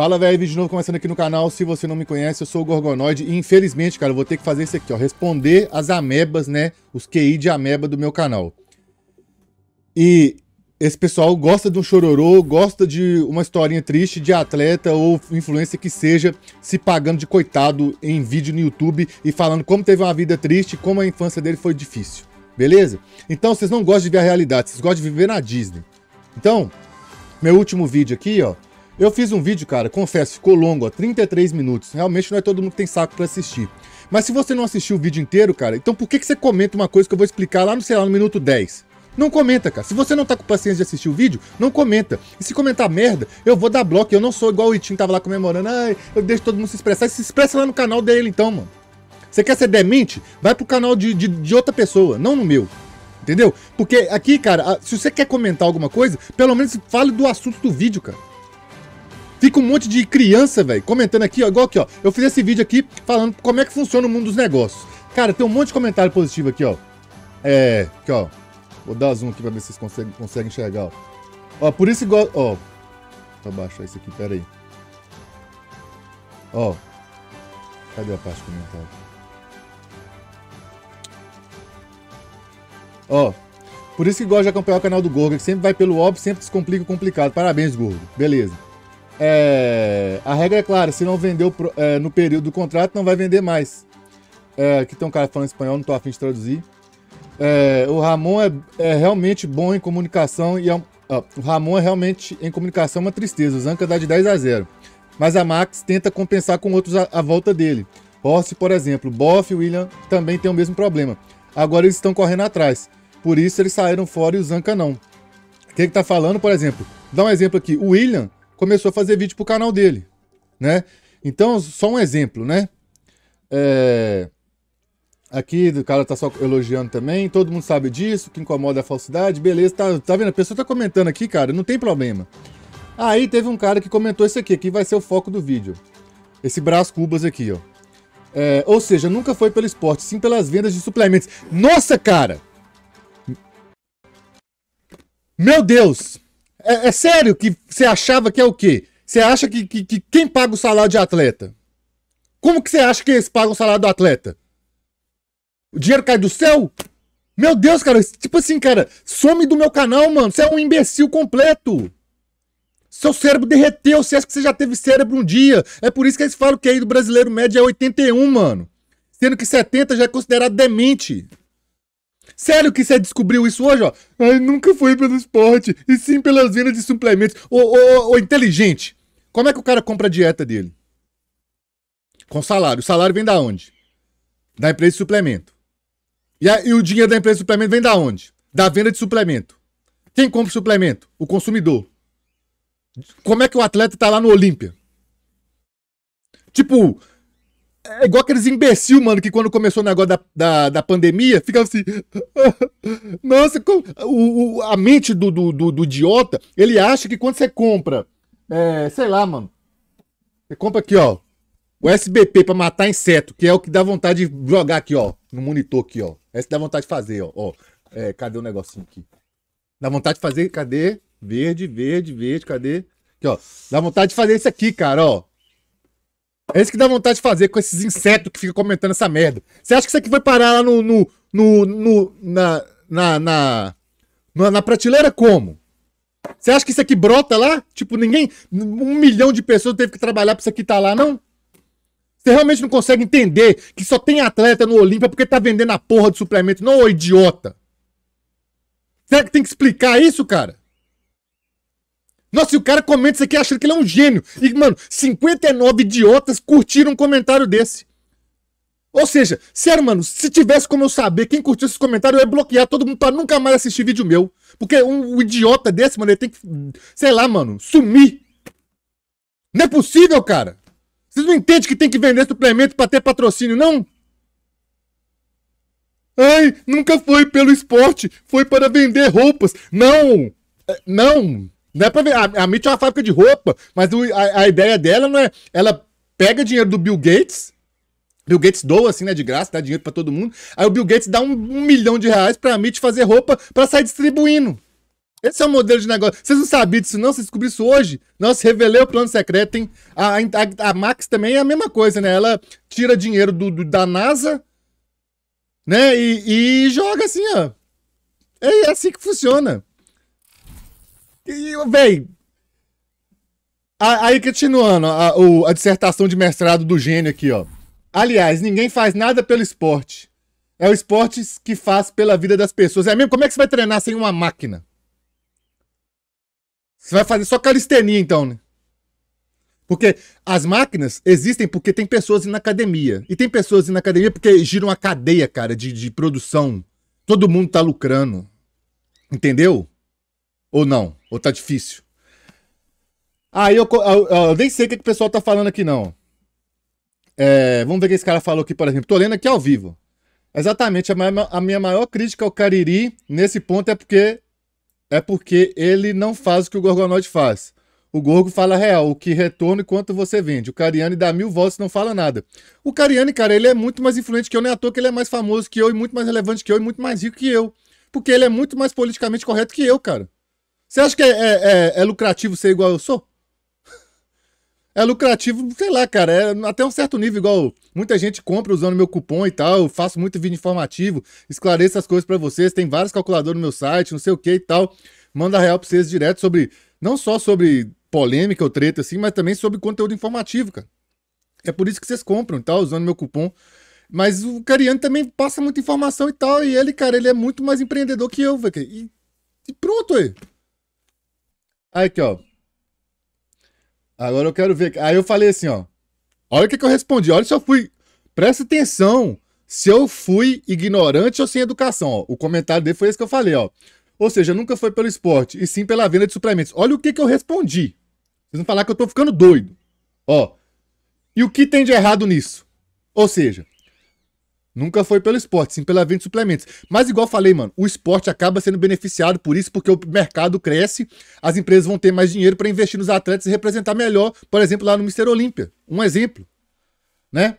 Fala, velho, vídeo novo começando aqui no canal. Se você não me conhece, eu sou o Gorgonoid e infelizmente, cara, eu vou ter que fazer isso aqui, ó, responder as amebas, né, os QI de ameba do meu canal. E esse pessoal gosta de um chororô, gosta de uma historinha triste de atleta ou influência que seja se pagando de coitado em vídeo no YouTube e falando como teve uma vida triste, como a infância dele foi difícil. Beleza? Então vocês não gostam de ver a realidade, vocês gostam de viver na Disney. Então, meu último vídeo aqui, ó, eu fiz um vídeo, cara, confesso, ficou longo, ó, 33 minutos. Realmente não é todo mundo que tem saco para assistir. Mas se você não assistiu o vídeo inteiro, cara, então por que, que você comenta uma coisa que eu vou explicar lá no, sei lá, no minuto 10? Não comenta, cara. Se você não tá com paciência de assistir o vídeo, não comenta. E se comentar merda, eu vou dar bloco. Eu não sou igual o Itinho tava lá comemorando. Ai, eu deixo todo mundo se expressar. Se expressa lá no canal dele, então, mano. Você quer ser demente? Vai pro canal de, de, de outra pessoa, não no meu. Entendeu? Porque aqui, cara, se você quer comentar alguma coisa, pelo menos fale do assunto do vídeo, cara. Fica um monte de criança, velho, comentando aqui, ó, igual aqui, ó. Eu fiz esse vídeo aqui falando como é que funciona o mundo dos negócios. Cara, tem um monte de comentário positivo aqui, ó. É, aqui, ó. Vou dar zoom aqui pra ver se vocês conseguem, conseguem enxergar, ó. Ó, por isso igual, ó. Deixa tá eu abaixar isso aqui, pera aí. Ó. Cadê a parte de comentário? Ó. Por isso que gosta de acompanhar o canal do Gorga, que sempre vai pelo óbvio, sempre descomplica o complicado. Parabéns, Gorgo. Beleza. É, a regra é clara, se não vendeu é, no período do contrato, não vai vender mais. É, aqui tem um cara falando espanhol, não estou afim de traduzir. É, o Ramon é, é, realmente bom em comunicação e é um, ó, o Ramon é realmente em comunicação uma tristeza. O Zanca dá de 10 a 0. Mas a Max tenta compensar com outros à, volta dele. Horst, por exemplo, Boff e William também têm o mesmo problema. Agora eles estão correndo atrás. Por isso eles saíram fora e o Zanca não. Quem que tá falando, por exemplo? Dá um exemplo aqui. O William começou a fazer vídeo pro canal dele, né? Então, só um exemplo, né? É... Aqui o cara tá só elogiando também, todo mundo sabe disso, que incomoda a falsidade, beleza, tá, tá vendo? A pessoa tá comentando aqui, cara, não tem problema. Aí teve um cara que comentou isso aqui, que vai ser o foco do vídeo. Esse braço cubas aqui, ó. É, ou seja, nunca foi pelo esporte, sim pelas vendas de suplementos. Nossa, cara! Meu Deus! É, é sério que você achava que é o quê? Você acha que, que, que quem paga o salário de atleta? Como que você acha que eles pagam o salário do atleta? O dinheiro cai do céu? Meu Deus, cara, tipo assim, cara, some do meu canal, mano. Você é um imbecil completo. Seu cérebro derreteu, você acha que você já teve cérebro um dia. É por isso que eles falam que aí do brasileiro médio é 81, mano. Sendo que 70 já é considerado demente. Sério que você descobriu isso hoje, ó? Ai, nunca foi pelo esporte, e sim pelas vendas de suplementos. Ô, ô, ô, inteligente, como é que o cara compra a dieta dele? Com salário. O salário vem da onde? Da empresa de suplemento. E, a, e o dinheiro da empresa de suplemento vem da onde? Da venda de suplemento. Quem compra o suplemento? O consumidor. Como é que o atleta tá lá no Olímpia? Tipo, é igual aqueles imbecil, mano, que quando começou o negócio da, da, da pandemia, ficava assim. Nossa, o, o, a mente do, do, do, do, idiota, ele acha que quando você compra, é, sei lá, mano. Você compra aqui, ó. O SBP pra matar inseto, que é o que dá vontade de jogar aqui, ó. No monitor aqui, ó. é que dá vontade de fazer, ó. ó. É, cadê o negocinho aqui? Dá vontade de fazer, cadê? Verde, verde, verde, cadê? Aqui, ó. Dá vontade de fazer isso aqui, cara, ó. É isso que dá vontade de fazer com esses insetos que ficam comentando essa merda. Você acha que isso aqui vai parar lá no. no, no, no na, na, na, na, prateleira como? Você acha que isso aqui brota lá? Tipo, ninguém. Um milhão de pessoas teve que trabalhar pra isso aqui estar tá lá, não? Você realmente não consegue entender que só tem atleta no Olímpia porque tá vendendo a porra de suplemento, não, ô idiota? Será que tem que explicar isso, cara? Nossa, e o cara comenta isso aqui achando que ele é um gênio. E, mano, 59 idiotas curtiram um comentário desse. Ou seja, sério, mano, se tivesse como eu saber quem curtiu esse comentário, eu ia bloquear todo mundo pra nunca mais assistir vídeo meu. Porque um, um idiota desse, mano, ele tem que, sei lá, mano, sumir. Não é possível, cara. Vocês não entendem que tem que vender suplemento pra ter patrocínio, não? Ai, nunca foi pelo esporte, foi para vender roupas. Não! É, não! Não é pra ver. A, a MIT é uma fábrica de roupa, mas o, a, a, ideia dela não é. Ela pega dinheiro do Bill Gates. Bill Gates doa, assim, né, de graça, dá dinheiro para todo mundo. Aí o Bill Gates dá um, um milhão de reais pra MIT fazer roupa para sair distribuindo. Esse é o modelo de negócio. Vocês não sabiam disso, não? Vocês descobriram isso hoje? Nossa, revelei o plano secreto, hein? A, a, a Max também é a mesma coisa, né? Ela tira dinheiro do, do da NASA, né? E, e joga assim, ó. é, é assim que funciona véi. Aí, continuando, a, a dissertação de mestrado do gênio aqui, ó. Aliás, ninguém faz nada pelo esporte. É o esporte que faz pela vida das pessoas. É mesmo? Como é que você vai treinar sem uma máquina? Você vai fazer só calistenia, então, né? Porque as máquinas existem porque tem pessoas na academia. E tem pessoas na academia porque gira uma cadeia, cara, de, de produção. Todo mundo tá lucrando. Entendeu? Ou não? Ou tá difícil? Aí ah, eu, eu, eu, eu, nem sei o que, que o pessoal tá falando aqui, não. É, vamos ver o que esse cara falou aqui, por exemplo. Tô lendo aqui ao vivo. Exatamente, a, maior, a, minha maior crítica ao Cariri nesse ponto é porque é porque ele não faz o que o Gorgonoid faz. O Gorgo fala real, o que retorno e quanto você vende. O Cariani dá mil votos e não fala nada. O Cariani, cara, ele é muito mais influente que eu, nem à toa que ele é mais famoso que eu, e muito mais relevante que eu, e muito mais rico que eu. Porque ele é muito mais politicamente correto que eu, cara. Você acha que é, é, é, é lucrativo ser igual eu sou? é lucrativo, sei lá, cara, é até um certo nível, igual muita gente compra usando meu cupom e tal, eu faço muito vídeo informativo, esclareço as coisas para vocês, tem vários calculadores no meu site, não sei o que e tal, manda real pra vocês direto sobre, não só sobre polêmica ou treta assim, mas também sobre conteúdo informativo, cara. É por isso que vocês compram e tal, usando meu cupom. Mas o Cariano também passa muita informação e tal, e ele, cara, ele é muito mais empreendedor que eu, velho, e, e pronto, aí. Aí aqui, ó. Agora eu quero ver. Aí eu falei assim, ó. Olha o que, que eu respondi. Olha se eu fui. Presta atenção se eu fui ignorante ou sem educação. Ó. O comentário dele foi esse que eu falei, ó. Ou seja, nunca foi pelo esporte, e sim pela venda de suplementos. Olha o que, que eu respondi. Vocês vão falar que eu tô ficando doido. Ó. E o que tem de errado nisso? Ou seja, Nunca foi pelo esporte, sim pela venda de suplementos. Mas, igual falei, mano, o esporte acaba sendo beneficiado por isso, porque o mercado cresce, as empresas vão ter mais dinheiro para investir nos atletas e representar melhor, por exemplo, lá no Mister Olímpia. Um exemplo. Né?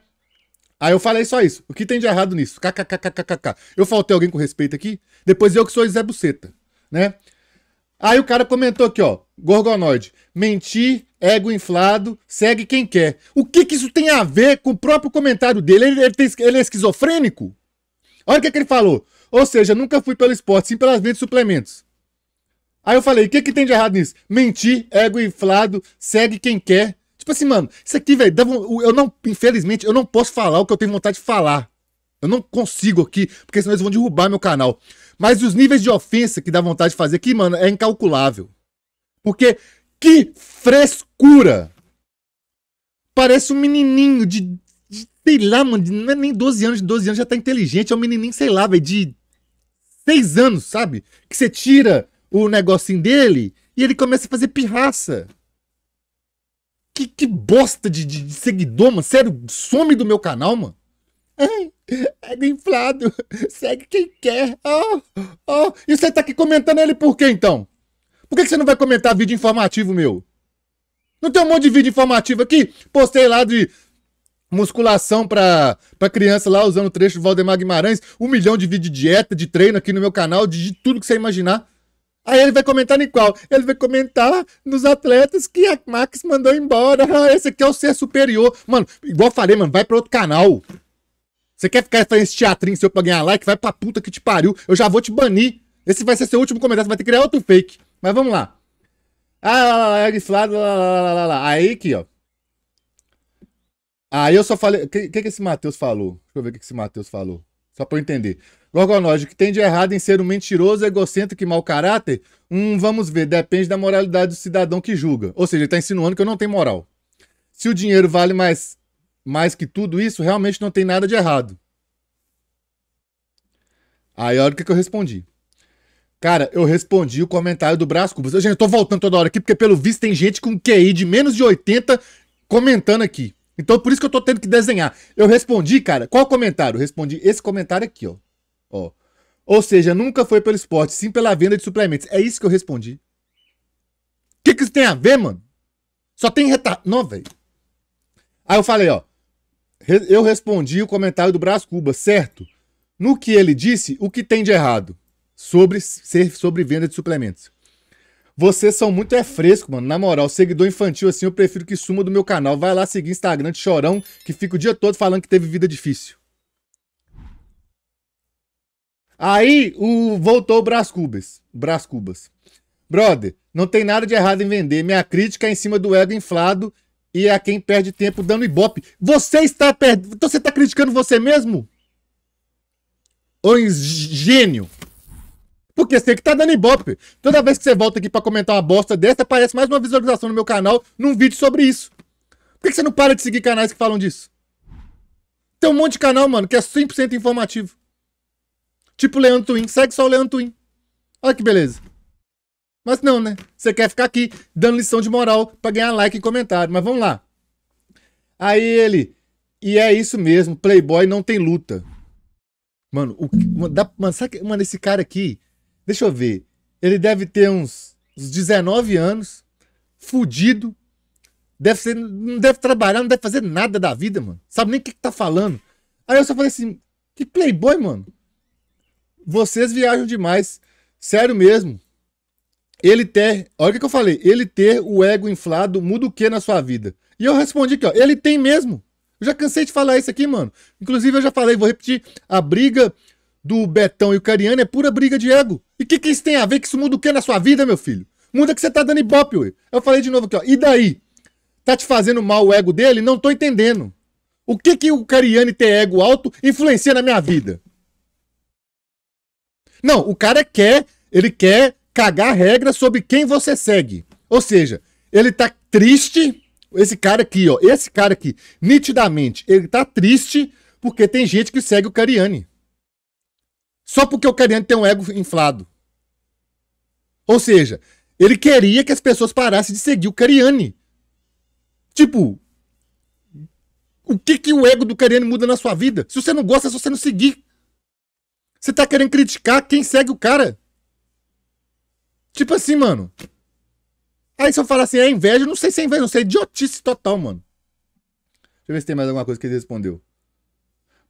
Aí eu falei só isso. O que tem de errado nisso? KKKKKK. Eu faltei alguém com respeito aqui? Depois eu que sou Zé Buceta, né? Aí o cara comentou aqui, ó. Gorgonoide mentir, ego inflado, segue quem quer. O que, que isso tem a ver com o próprio comentário dele? Ele, ele, tem, ele é esquizofrênico? Olha o que, é que ele falou. Ou seja, nunca fui pelo esporte, sim pelas vendas de suplementos. Aí eu falei, o que, que tem de errado nisso? Mentir, ego inflado, segue quem quer. Tipo assim, mano, isso aqui, velho, eu não, infelizmente, eu não posso falar o que eu tenho vontade de falar. Eu não consigo aqui, porque senão eles vão derrubar meu canal. Mas os níveis de ofensa que dá vontade de fazer aqui, mano, é incalculável. Porque que frescura! Parece um menininho de, de sei lá, mano, não é nem 12 anos, de 12 anos já tá inteligente, é um menininho, sei lá, velho, de 6 anos, sabe? Que você tira o negocinho dele e ele começa a fazer pirraça. Que, que bosta de, de, de seguidor, mano. Sério, some do meu canal, mano. Ai, é inflado. Segue quem quer. Oh, oh. E você tá aqui comentando ele por quê, então? Por que, que você não vai comentar vídeo informativo meu? Não tem um monte de vídeo informativo aqui? Postei lá de musculação pra, pra criança lá, usando o trecho do Valdemar Guimarães, um milhão de vídeo de dieta, de treino aqui no meu canal, de, de tudo que você imaginar. Aí ele vai comentar em qual? Ele vai comentar nos atletas que a Max mandou embora. Ah, esse aqui é o ser superior. Mano, igual eu falei, mano, vai pra outro canal. Você quer ficar fazendo esse teatrinho seu pra ganhar like? Vai pra puta que te pariu. Eu já vou te banir. Esse vai ser seu último comentário, você vai ter que criar outro fake. Mas vamos lá. Ah, lá, lá, lá, é lado, lá, lá, lá, lá, lá. Aí aqui, ó. Aí eu só falei. O que, que, que esse Matheus falou? Deixa eu ver o que, que esse Matheus falou. Só pra eu entender. nós, o que tem de errado em ser um mentiroso, egocêntrico e mau caráter? Hum, vamos ver, depende da moralidade do cidadão que julga. Ou seja, ele tá insinuando que eu não tenho moral. Se o dinheiro vale mais, mais que tudo isso, realmente não tem nada de errado. Aí olha o que, que eu respondi. Cara, eu respondi o comentário do Brás Cubas. Eu, gente, eu tô voltando toda hora aqui, porque pelo visto tem gente com QI de menos de 80 comentando aqui. Então por isso que eu tô tendo que desenhar. Eu respondi, cara, qual comentário? Eu respondi esse comentário aqui, ó. Ó. Ou seja, nunca foi pelo esporte, sim pela venda de suplementos. É isso que eu respondi. O que, que isso tem a ver, mano? Só tem reta. Não, velho. Aí eu falei, ó. eu respondi o comentário do Brás Cubas, certo? No que ele disse, o que tem de errado? sobre ser sobre venda de suplementos. Vocês são muito é fresco, mano. Na moral, seguidor infantil assim, eu prefiro que suma do meu canal. Vai lá seguir Instagram de chorão, que fica o dia todo falando que teve vida difícil. Aí, o voltou o Brás Cubas. Brás Cubas. Brother, não tem nada de errado em vender. Minha crítica é em cima do ego inflado e é a é quem perde tempo dando ibope. Você está perdendo. Então você está criticando você mesmo? Ô gênio! Porque sei que tá dando ibope. Toda vez que você volta aqui para comentar uma bosta dessa, aparece mais uma visualização no meu canal num vídeo sobre isso. Por que você não para de seguir canais que falam disso? Tem um monte de canal, mano, que é 100% informativo. Tipo o Leandro Twin. Segue só o Leandro Twin. Olha que beleza. Mas não, né? Você quer ficar aqui dando lição de moral para ganhar like e comentário. Mas vamos lá. Aí ele. E é isso mesmo. Playboy não tem luta. Mano, o, dá, mano, sabe, mano, esse cara aqui Deixa eu ver. Ele deve ter uns, uns 19 anos, fudido. Deve ser, não deve trabalhar, não deve fazer nada da vida, mano. Sabe nem o que, que tá falando. Aí eu só falei assim: que playboy, mano. Vocês viajam demais. Sério mesmo. Ele ter. Olha o que eu falei. Ele ter o ego inflado muda o que na sua vida? E eu respondi aqui, ó. Ele tem mesmo. Eu já cansei de falar isso aqui, mano. Inclusive, eu já falei, vou repetir. A briga do Betão e o Cariano é pura briga de ego. E o que, que isso tem a ver? Que isso muda o que na sua vida, meu filho? Muda que você tá dando ibope, ué. Eu falei de novo aqui, ó. E daí? Tá te fazendo mal o ego dele? Não tô entendendo. O que que o Cariani ter ego alto influencia na minha vida? Não, o cara quer, ele quer cagar regra sobre quem você segue. Ou seja, ele tá triste, esse cara aqui, ó, esse cara aqui, nitidamente, ele tá triste porque tem gente que segue o Cariani só porque o Cariani tem um ego inflado. Ou seja, ele queria que as pessoas parassem de seguir o Cariani. Tipo, o que, que o ego do Cariani muda na sua vida? Se você não gosta, é só você não seguir. Você tá querendo criticar quem segue o cara. Tipo assim, mano. Aí se eu falar assim, é inveja, não sei se é inveja, não sei, é idiotice total, mano. Deixa eu ver se tem mais alguma coisa que ele respondeu.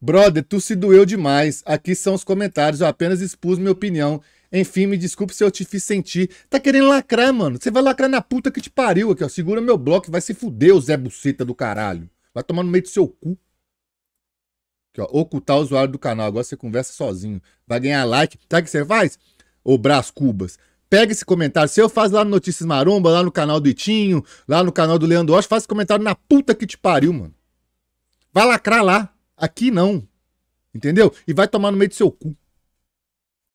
Brother, tu se doeu demais. Aqui são os comentários. Eu apenas expus minha opinião. Enfim, me desculpe se eu te fiz sentir. Tá querendo lacrar, mano. Você vai lacrar na puta que te pariu aqui, ó. Segura meu bloco vai se fuder, o Zé Buceta do caralho. Vai tomar no meio do seu cu. Aqui, ó. Ocultar o usuário do canal. Agora você conversa sozinho. Vai ganhar like. Sabe o que você faz? Ô Brás Cubas. Pega esse comentário. Se eu faço lá no Notícias Maromba, lá no canal do Itinho, lá no canal do Leandro Osh, faz esse comentário na puta que te pariu, mano. Vai lacrar lá. Aqui não. Entendeu? E vai tomar no meio do seu cu.